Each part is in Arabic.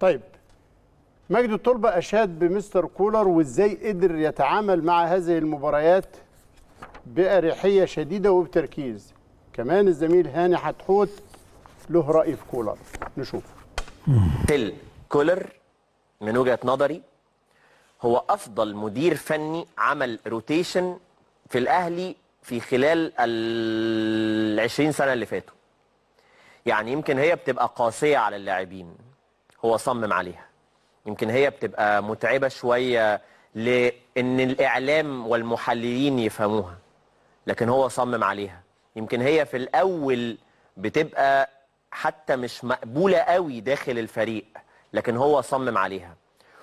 طيب مجد الطلبة أشاد بمستر كولر وإزاي قدر يتعامل مع هذه المباريات بأريحية شديدة وبتركيز كمان الزميل هاني حتحوت له رأي في كولر نشوف تل كولر من وجهة نظري هو أفضل مدير فني عمل روتيشن في الأهلي في خلال العشرين 20 سنة اللي فاتوا يعني يمكن هي بتبقى قاسية على اللاعبين هو صمم عليها يمكن هي بتبقى متعبة شوية لأن الإعلام والمحللين يفهموها لكن هو صمم عليها يمكن هي في الأول بتبقى حتى مش مقبولة قوي داخل الفريق لكن هو صمم عليها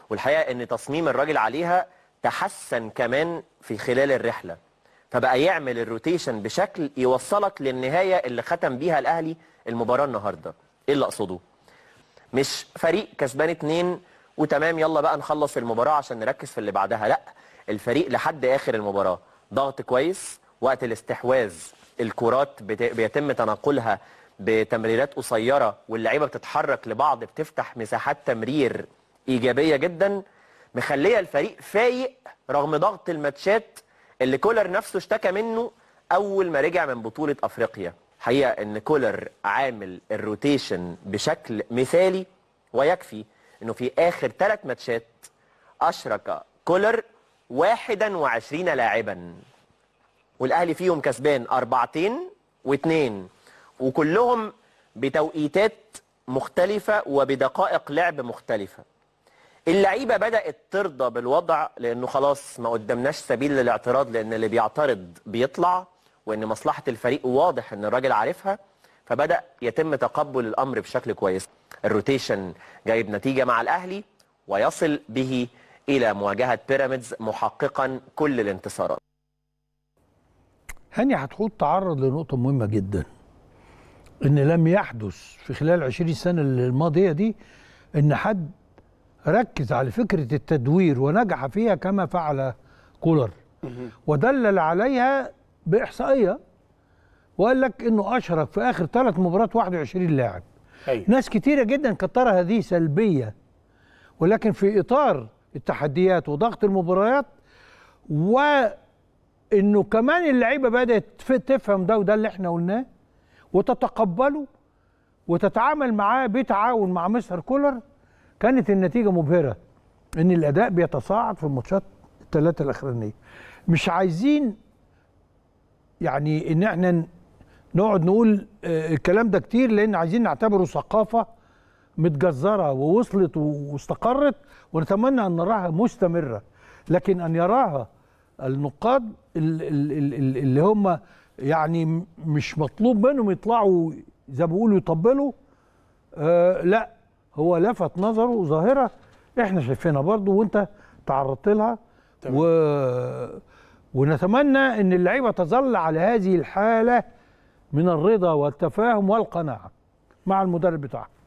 والحقيقة أن تصميم الراجل عليها تحسن كمان في خلال الرحلة فبقى يعمل الروتيشن بشكل يوصلك للنهاية اللي ختم بيها الأهلي المباراة النهاردة إيه اللي أقصده؟ مش فريق كسبان اتنين وتمام يلا بقى نخلص المباراه عشان نركز في اللي بعدها لا الفريق لحد اخر المباراه ضغط كويس وقت الاستحواذ الكرات بيتم تناقلها بتمريرات قصيره واللعيبه بتتحرك لبعض بتفتح مساحات تمرير ايجابيه جدا مخليه الفريق فايق رغم ضغط الماتشات اللي كولر نفسه اشتكى منه اول ما رجع من بطوله افريقيا حقيقه ان كولر عامل الروتيشن بشكل مثالي ويكفي انه في اخر ثلاث ماتشات اشرك كولر 21 لاعبا والاهلي فيهم كسبان اربعتين واثنين وكلهم بتوقيتات مختلفة وبدقائق لعب مختلفة اللعيبة بدأت ترضى بالوضع لأنه خلاص ما قدمناش سبيل للاعتراض لأن اللي بيعترض بيطلع وان مصلحه الفريق واضح ان الراجل عارفها فبدا يتم تقبل الامر بشكل كويس الروتيشن جايب نتيجه مع الاهلي ويصل به الى مواجهه بيراميدز محققا كل الانتصارات هاني حتحوت تعرض لنقطه مهمه جدا ان لم يحدث في خلال 20 سنه الماضيه دي ان حد ركز على فكره التدوير ونجح فيها كما فعل كولر ودلل عليها باحصائيه وقال لك انه اشرك في اخر ثلاث مباريات 21 لاعب أيوة. ناس كتيره جدا كانت ترى هذه سلبيه ولكن في اطار التحديات وضغط المباريات وانه كمان اللعيبه بدات تفهم ده وده اللي احنا قلناه وتتقبله وتتعامل معاه بتعاون مع مستر كولر كانت النتيجه مبهره ان الاداء بيتصاعد في الماتشات الثلاثه الاخرانيه مش عايزين يعني ان احنا نقعد نقول آه، الكلام ده كتير لان عايزين نعتبره ثقافه متجذره ووصلت واستقرت ونتمنى ان نراها مستمره لكن ان يراها النقاد اللي هم يعني مش مطلوب منهم يطلعوا زي ما بيقولوا يطبلوا آه لا هو لفت نظره ظاهره احنا شايفينها برضو وانت تعرضت لها تمام. و ونتمنى ان اللعيبه تظل على هذه الحاله من الرضا والتفاهم والقناعه مع المدرب بتاعها